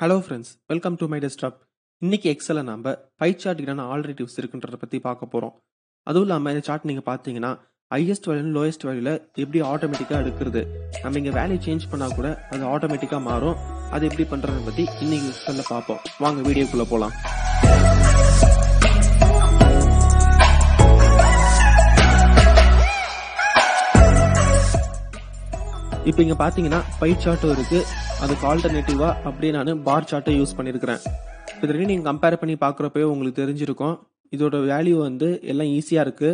Hello friends welcome to my desktop இன்னைக்கு எக்ஸலில் நம்ம பை சார்ட்டுக்கான ஆல்டர்னேட்டிவ்ஸ் இருக்குன்றத பற்றி பார்க்க போகிறோம் அதுவும் இல்லாமல் இந்த சார்ட் நீங்கள் பார்த்தீங்கன்னா ஹையஸ்ட் வேல்யூ லோயஸ்ட் வேல்யூவில் எப்படி ஆட்டோமேட்டிக்காக எடுக்கிறது நம்ம இங்கே வேல்யூ சேஞ்ச் பண்ணால் கூட அது ஆட்டோமேட்டிக்காக மாறும் அது எப்படி பண்ணுறதை பற்றி இன்னைக்கு எக்ஸலில் பார்ப்போம் வாங்க வீடியோக்குள்ளே போகலாம் இப்போ இங்கே பார்த்தீங்கன்னா பை சார்ட்டும் இருக்குது அதுக்கு ஆல்டர்னேட்டிவாக அப்படியே நான் பார் சார்ட்டை யூஸ் பண்ணியிருக்கிறேன் இது ரெண்டு நீங்கள் கம்பேர் பண்ணி பார்க்குறப்பவே உங்களுக்கு தெரிஞ்சிருக்கும் இதோட வேல்யூ வந்து எல்லாம் ஈஸியாக இருக்குது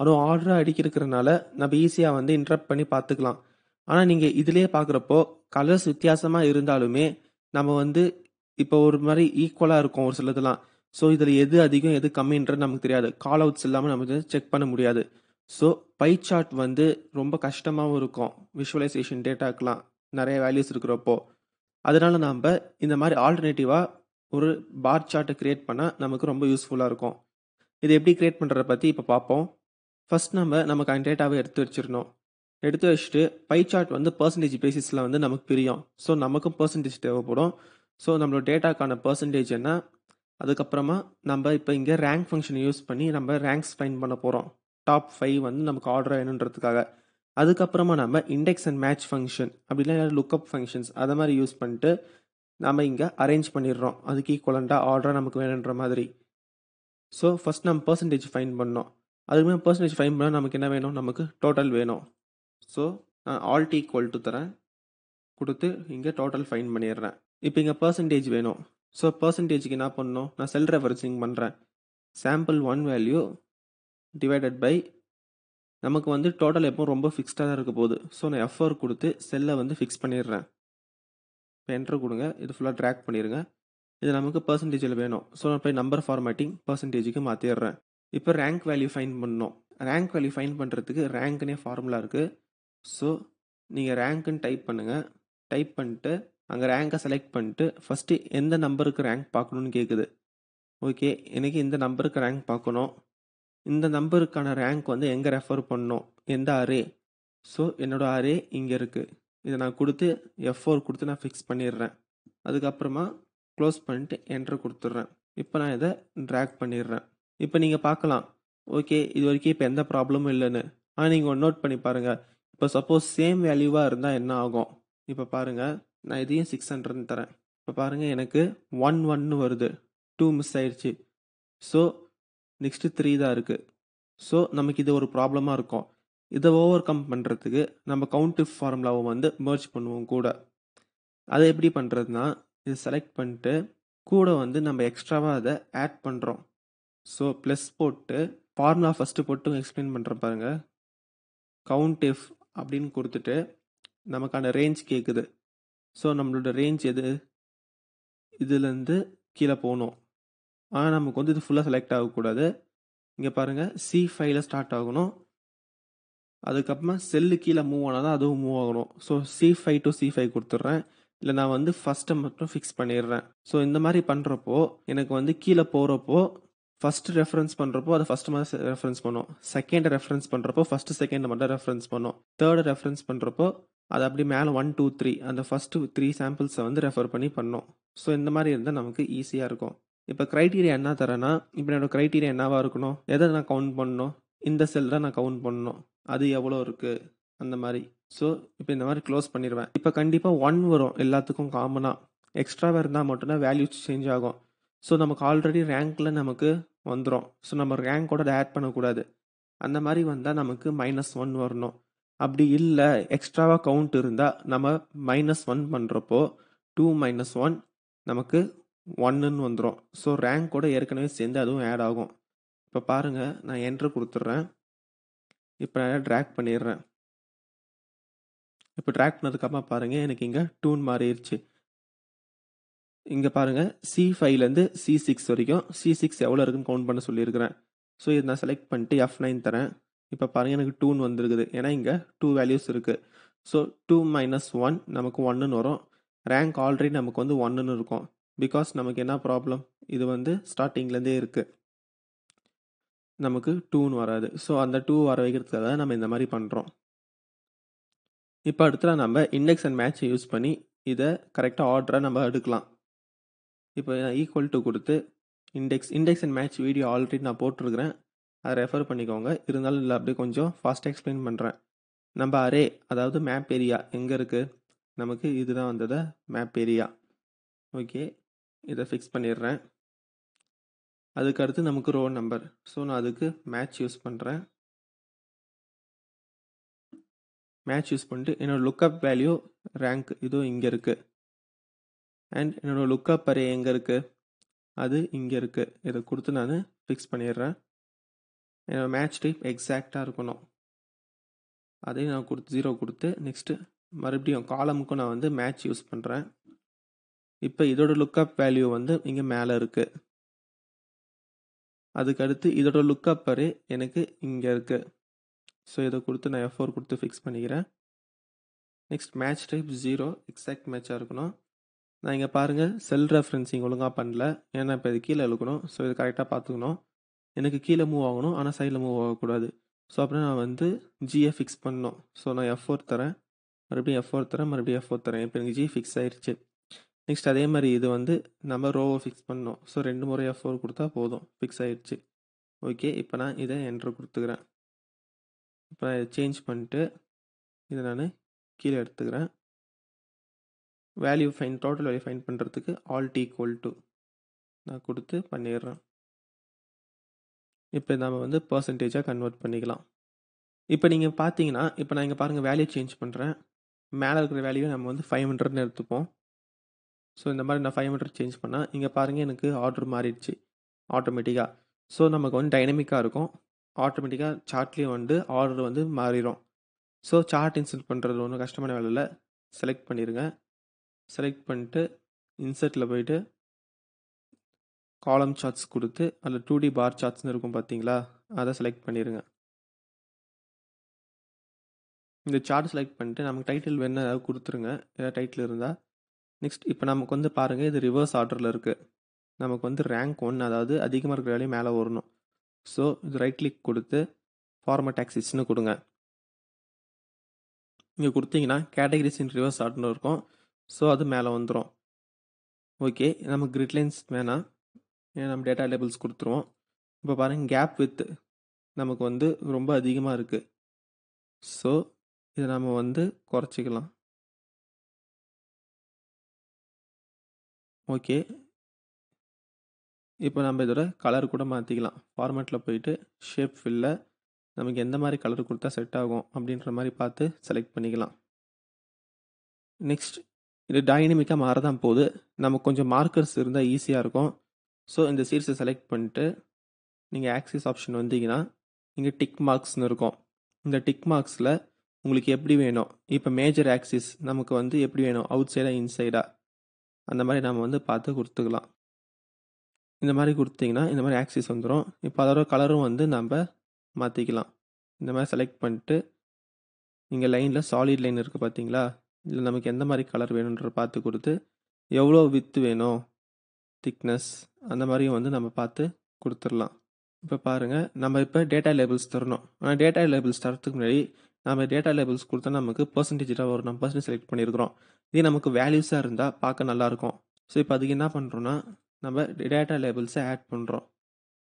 அதுவும் ஆர்டராக அடிக்கிறதுனால நம்ம ஈஸியாக வந்து இன்ட்ரப்ட் பண்ணி பார்த்துக்கலாம் ஆனால் நீங்கள் இதிலே பார்க்குறப்போ கலர்ஸ் வித்தியாசமாக இருந்தாலுமே நம்ம வந்து இப்போ ஒரு மாதிரி ஈக்குவலாக இருக்கும் ஒரு சிலதுலாம் ஸோ இதில் எது அதிகம் எது கம்மின்றது நமக்கு தெரியாது கால் அவுட்ஸ் இல்லாமல் நம்ம செக் பண்ண முடியாது ஸோ பை சார்ட் வந்து ரொம்ப கஷ்டமாகவும் இருக்கும் விஷுவலைசேஷன் டேட்டாக்கெலாம் நிறைய வேல்யூஸ் இருக்கிறப்போ அதனால நாம் இந்த மாதிரி ஆல்டர்னேட்டிவாக ஒரு பார் சார்ட்டை க்ரியேட் பண்ணால் நமக்கு ரொம்ப யூஸ்ஃபுல்லாக இருக்கும் இது எப்படி க்ரியேட் பண்ணுறத பற்றி இப்போ பார்ப்போம் ஃபஸ்ட் நம்ம நம்ம கண்டேட்டாவை எடுத்து வச்சிடணும் எடுத்து வச்சுட்டு பை சார்ட் வந்து பர்சன்டேஜ் பேசிஸில் வந்து நமக்கு பிரியும் ஸோ நமக்கும் பர்சன்டேஜ் தேவைப்படும் ஸோ நம்மளோட டேட்டாக்கான பர்சன்டேஜ் என்ன அதுக்கப்புறமா நம்ம இப்போ இங்கே ரேங்க் ஃபங்க்ஷனை யூஸ் பண்ணி நம்ம ரேங்க்ஸ் ஃபைன் பண்ண போகிறோம் டாப் ஃபைவ் வந்து நமக்கு ஆர்டர் வேணுன்றதுக்காக அதுக்கப்புறமா நம்ம இண்டெக்ஸ் அண்ட் மேட்ச் ஃபங்க்ஷன் அப்படின்னா லுக்கப் ஃபங்க்ஷன்ஸ் அதை மாதிரி யூஸ் பண்ணிட்டு நம்ம இங்கே அரேஞ்ச் பண்ணிடுறோம் அதுக்கு ஈக்குவலண்டாக ஆர்டராக நமக்கு வேணுன்ற மாதிரி ஸோ ஃபஸ்ட் நம்ம பர்சன்டேஜ் ஃபைன் பண்ணோம் அதுக்குமே பர்சன்டேஜ் ஃபைன் பண்ணால் நமக்கு என்ன வேணும் நமக்கு டோட்டல் வேணும் ஸோ நான் ஆல்ட் ஈக்குவல் டு தரேன் கொடுத்து இங்கே டோட்டல் ஃபைன் பண்ணிடுறேன் இப்போ இங்கே பர்சன்டேஜ் வேணும் ஸோ பர்சன்டேஜுக்கு என்ன பண்ணணும் நான் செல் ரெஃபரன்சிங் பண்ணுறேன் sample one value divided by நமக்கு வந்து டோட்டல் எப்போ ரொம்ப ஃபிக்ஸ்டாக தான் இருக்க போகுது ஸோ நான் எஃப்ஆர் கொடுத்து செல்லை வந்து ஃபிக்ஸ் பண்ணிடுறேன் இப்போ என்ட்ரு கொடுங்க இது ஃபுல்லாக ட்ராக் பண்ணிடுங்க இது நமக்கு பர்சன்டேஜில் வேணும் ஸோ நான் போய் நம்பர் ஃபார்மேட்டிங் பர்சன்டேஜுக்கு மாற்றிடுறேன் இப்போ ரேங்க் வேல்யூ ஃபைன் பண்ணோம் ரேங்க் வேல்யூ ஃபைன் பண்ணுறதுக்கு ரேங்க்னே ஃபார்முலா இருக்குது ஸோ நீங்கள் ரேங்க்குன்னு டைப் பண்ணுங்கள் டைப் பண்ணிட்டு அங்கே ரேங்கை செலக்ட் பண்ணிட்டு ஃபஸ்ட்டு எந்த நம்பருக்கு ரேங்க் பார்க்கணுன்னு கேட்குது ஓகே எனக்கு இந்த நம்பருக்கு ரேங்க் பார்க்கணும் இந்த நம்பருக்கான ரேங்க் வந்து எங்கே ரெஃபர் பண்ணோம் எந்த ஆரே ஸோ என்னோடய ஆரே இங்கே இருக்குது இதை நான் கொடுத்து எஃப் ஃபோர் கொடுத்து நான் ஃபிக்ஸ் பண்ணிடுறேன் அதுக்கப்புறமா க்ளோஸ் பண்ணிட்டு என்ட்ரு கொடுத்துட்றேன் இப்போ நான் இதை ட்ராக் பண்ணிடுறேன் இப்போ நீங்கள் பார்க்கலாம் ஓகே இது வரைக்கும் இப்போ எந்த ப்ராப்ளமும் இல்லைன்னு ஆனால் நீங்கள் ஒன் நோட் பண்ணி பாருங்கள் இப்போ சப்போஸ் சேம் வேல்யூவாக இருந்தால் என்ன ஆகும் இப்போ பாருங்கள் நான் இதையும் சிக்ஸ் ஹண்ட்ரட்னு தரேன் இப்போ பாருங்கள் எனக்கு ஒன் ஒன்னு வருது டூ மிஸ் ஆயிடுச்சு ஸோ நெக்ஸ்ட்டு த்ரீ தான் இருக்குது ஸோ நமக்கு இது ஒரு ப்ராப்ளமாக இருக்கும் இதை ஓவர் கம் பண்ணுறதுக்கு நம்ம கவுண்ட்டு ஃபார்முலாவை வந்து மர்ஜ் பண்ணுவோம் கூட அதை எப்படி பண்ணுறதுனா இது செலக்ட் பண்ணிட்டு கூட வந்து நம்ம எக்ஸ்ட்ராவாக அதை ஆட் பண்ணுறோம் ஸோ ப்ளஸ் போட்டு ஃபார்முலா ஃபஸ்ட்டு போட்டு எக்ஸ்பிளைன் பண்ணுற பாருங்கள் கவுண்ட் அப்படின்னு கொடுத்துட்டு நமக்கான ரேஞ்ச் கேட்குது ஸோ நம்மளோட ரேஞ்ச் எது இதுலேருந்து கீழே போகணும் ஆனால் நமக்கு வந்து இது ஃபுல்லாக செலக்ட் ஆகக்கூடாது இங்கே பாருங்கள் சி ஃபைவ்ல ஸ்டார்ட் ஆகணும் அதுக்கப்புறமா செல்லு கீழே மூவ் ஆனால் தான் அதுவும் மூவ் ஆகணும் so C five to C five கொடுத்துட்றேன் இல்லை நான் வந்து ஃபஸ்ட்டை மட்டும் ஃபிக்ஸ் பண்ணிடுறேன் ஸோ இந்த மாதிரி பண்ணுறப்போ எனக்கு வந்து கீழே போகிறப்போ ஃபர்ஸ்ட் ரெஃபரன்ஸ் பண்ணுறப்போ அதை ஃபர்ஸ்ட் மாதிரி ரெஃபரன்ஸ் பண்ணும் செகண்ட் ரெஃபரன்ஸ் பண்ணுறப்போ ஃபஸ்ட்டு செகண்ட் மட்டும் ரெஃபரன்ஸ் பண்ணும் தேர்டு ரெஃபரன்ஸ் பண்ணுறப்போ அது அப்படி மேலே ஒன் டூ த்ரீ அந்த ஃபஸ்ட்டு த்ரீ சாம்பிள்ஸை வந்து ரெஃபர் பண்ணி பண்ணோம் ஸோ இந்த மாதிரி இருந்தால் நமக்கு ஈஸியாக இருக்கும் இப்போ க்ரைட்டீரியா என்ன தரேன்னா இப்போ என்னோடய க்ரைட்டீரியா என்னவாக இருக்கணும் எதை நான் கவுண்ட் பண்ணணும் இந்த செல் தான் நான் கவுண்ட் பண்ணணும் அது எவ்வளோ இருக்குது அந்த மாதிரி ஸோ இப்போ இந்த மாதிரி க்ளோஸ் பண்ணிடுவேன் இப்போ கண்டிப்பாக ஒன் வரும் எல்லாத்துக்கும் காமனாக எக்ஸ்ட்ராவாக இருந்தால் மட்டும்தான் வேல்யூஸ் சேஞ்ச் ஆகும் ஸோ நமக்கு ஆல்ரெடி ரேங்க்கில் நமக்கு வந்துடும் ஸோ நம்ம ரேங்க்கோட ஆட் பண்ணக்கூடாது அந்த மாதிரி வந்தால் நமக்கு மைனஸ் ஒன் வரணும் அப்படி இல்லை எக்ஸ்ட்ராவாக கவுண்ட் இருந்தால் நம்ம மைனஸ் ஒன் பண்ணுறப்போ டூ மைனஸ் ஒன் நமக்கு ஒன்றுன்னு வந்துடும் ஸோ ரேங்க் கூட ஏற்கனவே சேர்ந்து அதுவும் ஆட் ஆகும் இப்போ பாருங்கள் நான் என்ட்ரு கொடுத்துட்றேன் இப்போ நான் ட்ராக் பண்ணிடுறேன் இப்போ ட்ராக் பண்ணதுக்கப்புறமா பாருங்கள் எனக்கு இங்கே டூன் மாறிடுச்சு இங்கே பாருங்கள் சி ஃபைவ்லேருந்து சி சிக்ஸ் வரைக்கும் சி சிக்ஸ் எவ்வளோ இருக்குன்னு கவுண்ட் பண்ண சொல்லியிருக்கிறேன் ஸோ இதை நான் செலக்ட் பண்ணிட்டு எஃப் நைன் தரேன் இப்போ பாருங்கள் எனக்கு டூன் வந்துருக்குது ஏன்னா இங்கே டூ வேல்யூஸ் இருக்குது ஸோ டூ மைனஸ் ஒன் நமக்கு ஒன்றுன்னு வரும் ரேங்க் ஆல்ரெடி நமக்கு வந்து ஒன்றுன்னு இருக்கும் பிகாஸ் நமக்கு என்ன ப்ராப்ளம் இது வந்து ஸ்டார்டிங்லேருந்தே இருக்குது நமக்கு டூன்னு வராது ஸோ அந்த டூ வர வைக்கிறதுக்காக தான் நம்ம இந்த மாதிரி பண்ணுறோம் இப்போ அடுத்ததாக நம்ம இண்டெக்ஸ் அண்ட் மேட்சை யூஸ் பண்ணி இதை கரெக்டாக ஆர்டராக நம்ம எடுக்கலாம் இப்போ ஈக்குவல் டு கொடுத்து index index and match video already நான் போட்டிருக்கிறேன் அதை ரெஃபர் பண்ணிக்கோங்க இருந்தாலும் இல்லை அப்படியே கொஞ்சம் ஃபாஸ்ட்டாக எக்ஸ்பிளைன் பண்ணுறேன் நம்ம அரே அதாவது மேப் ஏரியா எங்கே இருக்குது நமக்கு இதுதான் வந்ததை மேப் ஏரியா ஓகே இதை ஃபிக்ஸ் பண்ணிடுறேன் அதுக்கு அடுத்து நமக்கு ரோ நம்பர் ஸோ நான் அதுக்கு மேட்ச் யூஸ் பண்ணுறேன் மேட்ச் யூஸ் பண்ணிட்டு என்னோடய லுக்கப் வேல்யூ ரேங்க் இதுவும் இங்கே இருக்குது அண்ட் என்னோடய லுக்கப் அரே எங்கே இருக்குது அது இங்கே இருக்குது இதை கொடுத்து நான் ஃபிக்ஸ் பண்ணிடுறேன் என்னோடய மேட்ச் டைப் எக்ஸாக்டாக இருக்கணும் அதையும் நான் கொடுத்து ஜீரோ கொடுத்து நெக்ஸ்ட்டு மறுபடியும் காலமுக்கும் நான் வந்து மேட்ச் யூஸ் பண்ணுறேன் இப்போ இதோட லுக்கப் வேல்யூ வந்து இங்கே மேலே இருக்குது அதுக்கடுத்து இதோட லுக்கப் பரி எனக்கு இங்கே இருக்குது ஸோ இதை கொடுத்து நான் எஃப் கொடுத்து ஃபிக்ஸ் பண்ணிக்கிறேன் next match type zero exact மேட்சாக இருக்கணும் நான் இங்கே பாருங்கள் செல் ரெஃபரன்சிங் ஒழுங்காக பண்ணல ஏன்னா இப்போ இது கீழே இழுக்கணும் ஸோ இது கரெக்டாக பார்த்துக்கணும் எனக்கு கீழே மூவ் ஆகணும் ஆனால் சைடில் மூவ் ஆகக்கூடாது ஸோ அப்புறம் நான் வந்து ஜியை ஃபிக்ஸ் பண்ணணும் ஸோ நான் எஃப் தரேன் மறுபடியும் எஃப் தரேன் மறுபடியும் எஃப் தரேன் இப்போ எனக்கு ஜி ஃபிக்ஸ் ஆயிடுச்சு நெக்ஸ்ட் அதே மாதிரி இது வந்து நம்ம ரோவை ஃபிக்ஸ் பண்ணோம் ஸோ ரெண்டு முறை எஃப் ஃபோர் கொடுத்தா போதும் ஃபிக்ஸ் ஆகிடுச்சு ஓகே இப்போ நான் இதை என்ட்ரு கொடுத்துக்கிறேன் இப்போ நான் இதை சேஞ்ச் பண்ணிட்டு இதை நான் கீழே எடுத்துக்கிறேன் value find total value find பண்ணுறதுக்கு ஆல் டி ஈக்குவல் டு நான் கொடுத்து பண்ணிடுறேன் இப்போ நம்ம வந்து பர்சன்டேஜாக கன்வெர்ட் பண்ணிக்கலாம் இப்போ நீங்கள் பார்த்தீங்கன்னா இப்போ நான் இங்கே பாருங்கள் வேல்யூ சேஞ்ச் பண்ணுறேன் மேலே இருக்கிற வேல்யூவை நம்ம வந்து ஃபைவ் ஹண்ட்ரட்னு எடுத்துப்போம் ஸோ இந்த மாதிரி நான் ஃபைவ் ஹண்ட்ரட் சேஞ்ச் பண்ணால் இங்கே பாருங்கள் எனக்கு ஆர்டர் மாறிடுச்சு ஆட்டோமேட்டிக்காக ஸோ நமக்கு வந்து டைனமிக்காக இருக்கும் ஆட்டோமேட்டிக்காக சார்ட்லேயும் வந்து ஆர்டர் வந்து மாறிடும் ஸோ சார்ட் இன்சர்ட் பண்ணுறது ஒன்றும் கஷ்டமான வேலையில் செலக்ட் பண்ணிடுங்க செலக்ட் பண்ணிட்டு இன்சர்ட்டில் போயிட்டு காலம் சார்ட்ஸ் கொடுத்து அதில் டூ டி பார் சார்ட்ஸ்னு இருக்கும் பார்த்தீங்களா அதை செலக்ட் பண்ணிடுங்க இந்த சார்ட் செலக்ட் பண்ணிட்டு நமக்கு டைட்டில் வேணும் ஏதாவது கொடுத்துருங்க ஏதாவது டைட்டில் இருந்தால் நெக்ஸ்ட் இப்போ நமக்கு வந்து பாருங்கள் இது ரிவர்ஸ் ஆர்டரில் இருக்குது நமக்கு வந்து ரேங்க் ஒன் அதாவது அதிகமாக இருக்கிற வேலையும் மேலே வரணும் ஸோ இது ரைட் கிளிக் கொடுத்து ஃபார்மட் ஆக்சிஸ்னு கொடுங்க இங்கே கொடுத்தீங்கன்னா கேட்டகரிஸ் இன் ரிவர்ஸ் ஆர்டர்னு இருக்கும் ஸோ அது மேலே வந்துடும் ஓகே நம்ம கிரிட் லைன்ஸ் வேணாம் நம்ம டேட்டா லேபிள்ஸ் கொடுத்துருவோம் இப்போ பாருங்கள் கேப் வித் நமக்கு வந்து ரொம்ப அதிகமாக இருக்குது ஸோ இதை நம்ம வந்து குறைச்சிக்கலாம் ஓகே. இப்போ நம்ம இதோட கலர் கூட மாற்றிக்கலாம் ஃபார்மேட்டில் போயிட்டு, ஷேப் ஃபில்ல நமக்கு எந்த மாதிரி கலர் கொடுத்தா செட் ஆகும் அப்படின்ற மாதிரி பார்த்து செலக்ட் பண்ணிக்கலாம். நெக்ஸ்ட் இது டைனமிக்காக மாற தான் போது. நமக்கு கொஞ்சம் மார்க்கர்ஸ் இருந்தால் ஈஸியாக இருக்கும். ஸோ இந்த சீரிஸை செலக்ட் பண்ணிட்டு, நீங்கள் ஆக்சிஸ் ஆப்ஷன் வந்தீங்கன்னா, இங்கே டிக் மார்க்ஸ்னு இருக்கும். இந்த டிக் மார்க்ஸில் உங்களுக்கு எப்படி வேணும்? இப்போ மேஜர் ஆக்சிஸ் நமக்கு வந்து எப்படி வேணும்? அவுட் சைடாக இன்சைடாக அந்த மாதிரி நம்ம வந்து பார்த்து கொடுத்துக்கலாம் இந்த மாதிரி கொடுத்தீங்கன்னா இந்த மாதிரி ஆக்சிஸ் வந்துடும் இப்போ அதோட கலரும் வந்து நம்ம மாற்றிக்கலாம் இந்த மாதிரி செலக்ட் பண்ணிட்டு இங்கே லைனில் சாலிட் லைன் இருக்குது பார்த்தீங்களா இதில் நமக்கு எந்த மாதிரி கலர் வேணுன்ற பார்த்து கொடுத்து எவ்வளோ வித்து வேணும் திக்னஸ் அந்த மாதிரியும் வந்து நம்ம பார்த்து கொடுத்துடலாம் இப்போ பாருங்கள் நம்ம இப்போ டேட்டா லேபிள்ஸ் தரணும் ஆனால் டேட்டா லேபிள்ஸ் தரத்துக்கு முன்னாடி நம்ம டேட்டா லேபிள்ஸ் கொடுத்தா நமக்கு பர்சன்டேஜாக ஒரு நம்பர்ஸ்னு செலக்ட் பண்ணியிருக்கிறோம் இதே நமக்கு வேல்யூஸாக இருந்தால் பார்க்க நல்லாயிருக்கும் ஸோ இப்போ அதுக்கு என்ன பண்ணுறோன்னா நம்ம டேட்டா லேபிள்ஸை ஆட் பண்ணுறோம்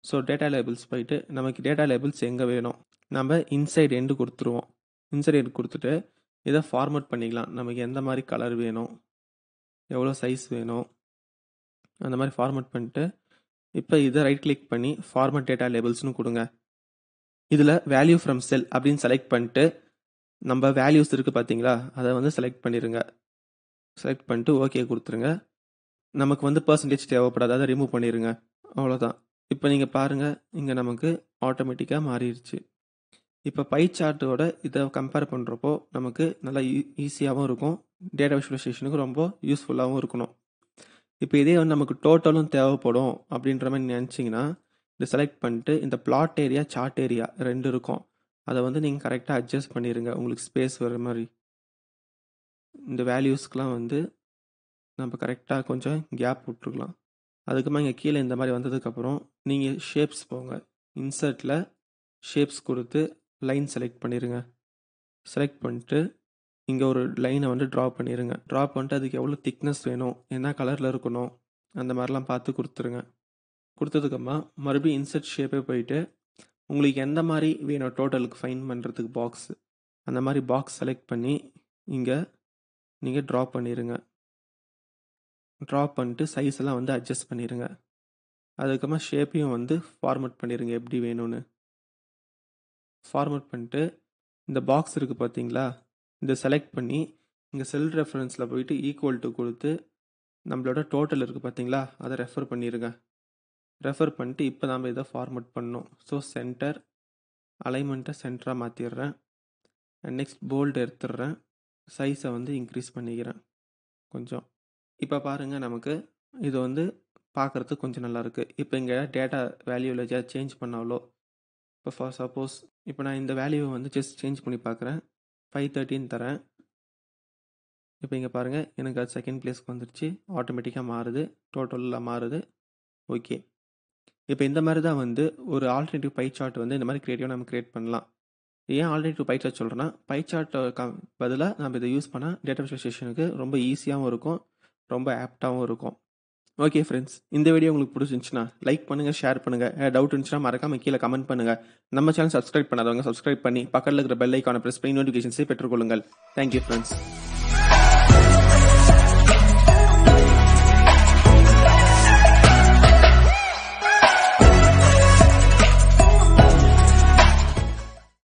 ஸோ டேட்டா லேபிள்ஸ் போயிட்டு நமக்கு டேட்டா லேபிள்ஸ் எங்கே வேணும் நம்ம இன்சைட் எண்டு கொடுத்துருவோம் இன்சைட் எண்டு கொடுத்துட்டு இதை ஃபார்மேட் பண்ணிக்கலாம் நமக்கு எந்த மாதிரி கலர் வேணும் எவ்வளோ சைஸ் வேணும் அந்த மாதிரி ஃபார்மேட் பண்ணிட்டு இப்போ இதை ரைட் கிளிக் பண்ணி ஃபார்மட் டேட்டா லேபிள்ஸ்னு கொடுங்க இதில் வேல்யூ ஃப்ரம் செல் அப்படின்னு செலக்ட் பண்ணிட்டு நம்ம வேல்யூஸ் இருக்குது பார்த்தீங்களா அதை வந்து செலக்ட் பண்ணிடுங்க செலக்ட் பண்ணிட்டு ஓகே கொடுத்துருங்க நமக்கு வந்து பர்சன்டேஜ் தேவைப்படாது அதை ரிமூவ் பண்ணிடுங்க அவ்வளோதான் இப்போ நீங்கள் பாருங்கள் இங்கே நமக்கு ஆட்டோமேட்டிக்காக மாறிடுச்சு இப்போ பை சார்ட்டோட இதை கம்பேர் பண்ணுறப்போ நமக்கு நல்லா ஈஸியாகவும் e-, இருக்கும் டேட்டா விஷுவலைசேஷனுக்கு ரொம்ப யூஸ்ஃபுல்லாகவும் இருக்கணும் இப்போ இதே வந்து நமக்கு டோட்டலும் தேவைப்படும் அப்படின்ற மாதிரி நினச்சிங்கன்னா இதை செலக்ட் பண்ணிட்டு இந்த பிளாட் ஏரியா சார்ட் ஏரியா ரெண்டு இருக்கும் அதை வந்து நீங்கள் கரெக்டாக அட்ஜஸ்ட் பண்ணிடுங்க உங்களுக்கு ஸ்பேஸ் வர மாதிரி இந்த வேல்யூஸ்க்கெலாம் வந்து நம்ம கரெக்டாக கொஞ்சம் கேப் விட்ருக்கலாம் அதுக்கப்புறம் இங்கே கீழே இந்த மாதிரி வந்ததுக்கப்புறம் நீங்கள் ஷேப்ஸ் போங்க இன்சர்ட்டில் ஷேப்ஸ் கொடுத்து லைன் செலக்ட் பண்ணிடுங்க செலக்ட் பண்ணிட்டு இங்கே ஒரு லைனை வந்து ட்ரா பண்ணிடுங்க ட்ரா பண்ணிட்டு அதுக்கு எவ்வளோ திக்னஸ் வேணும் என்ன கலரில் இருக்கணும் அந்த மாதிரிலாம் பார்த்து கொடுத்துருங்க கொடுத்ததுக்கப்புறமா மறுபடியும் இன்சர்ட் ஷேப்பே போயிட்டு உங்களுக்கு எந்த மாதிரி வேணும் டோட்டலுக்கு ஃபைன் பண்ணுறதுக்கு பாக்ஸ் அந்த மாதிரி பாக்ஸ் செலக்ட் பண்ணி இங்கே நீங்கள் ட்ரா பண்ணிடுங்க ட்ரா பண்ணிட்டு சைஸ் எல்லாம் வந்து அட்ஜஸ்ட் பண்ணிடுங்க அதுக்கப்புறமா ஷேப்பையும் வந்து ஃபார்மட் பண்ணிடுங்க எப்படி வேணும்னு ஃபார்மட் பண்ணிட்டு இந்த பாக்ஸ் இருக்குது பார்த்தீங்களா இதை செலக்ட் பண்ணி இங்கே செல் ரெஃபரன்ஸில் போயிட்டு ஈக்குவல் டு கொடுத்து நம்மளோட டோட்டல் இருக்குது பார்த்தீங்களா அதை ரெஃபர் பண்ணிடுங்க ரெஃபர் பண்ணிட்டு இப்போ நாம் இதை ஃபார்மட் பண்ணோம் ஸோ சென்டர் அலைன்மெண்ட்டை சென்டராக மாற்றிடுறேன் அண்ட் நெக்ஸ்ட் போல்டு எடுத்துடுறேன் சைஸை வந்து இன்க்ரீஸ் பண்ணிக்கிறேன் கொஞ்சம் இப்போ பாருங்கள் நமக்கு இது வந்து பார்க்குறதுக்கு கொஞ்சம் நல்லாயிருக்கு இப்போ இங்கே டேட்டா வேல்யூவில் ஏதாவது சேஞ்ச் பண்ணாலோ இப்போ ஃபார் சப்போஸ் இப்போ நான் இந்த வேல்யூவை வந்து ஜஸ்ட் சேஞ்ச் பண்ணி பார்க்குறேன் ஃபைவ் தேர்ட்டின்னு தரேன் இப்போ இங்கே பாருங்கள் எனக்கு அது செகண்ட் ப்ளேஸ்க்கு வந்துருச்சு ஆட்டோமேட்டிக்காக மாறுது டோட்டலில் மாறுது ஓகே இப்போ இந்த மாதிரி தான் வந்து ஒரு ஆல்டர்னேட்டிவ் பை சார்ட் வந்து இந்த மாதிரி கிரியேட்டிவாக நம்ம கிரியேட் பண்ணலாம் ஏன் ஆல்டர்னேட்டிவ் பை சார்ட் சொல்கிறேன்னா பை சார்ட் பதிலாக நம்ம இதை யூஸ் பண்ணால் டேட்டா விசுவலைசேஷனுக்கு ரொம்ப ஈஸியாகவும் இருக்கும் ரொம்ப ஆப்டாகவும் இருக்கும் ஓகே ஃப்ரெண்ட்ஸ் இந்த வீடியோ உங்களுக்கு பிடிச்சிருந்துச்சுன்னா லைக் பண்ணுங்கள் ஷேர் பண்ணுங்கள் டவுட் இருந்துச்சுன்னா மறக்காமல் கீழே கமெண்ட் பண்ணுங்கள் நம்ம சேனல் சப்ஸ்கிரைப் பண்ணாதவங்க சப்ஸ்கிரைப் பண்ணி பக்கத்தில் இருக்கிற பெல் ஐக்கான ப்ரெஸ் பண்ணி நோட்டிஃபிகேஷன்ஸை பெற்றுக்கொள்ளுங்கள் தேங்க்யூ ஃப்ரெண்ட்ஸ்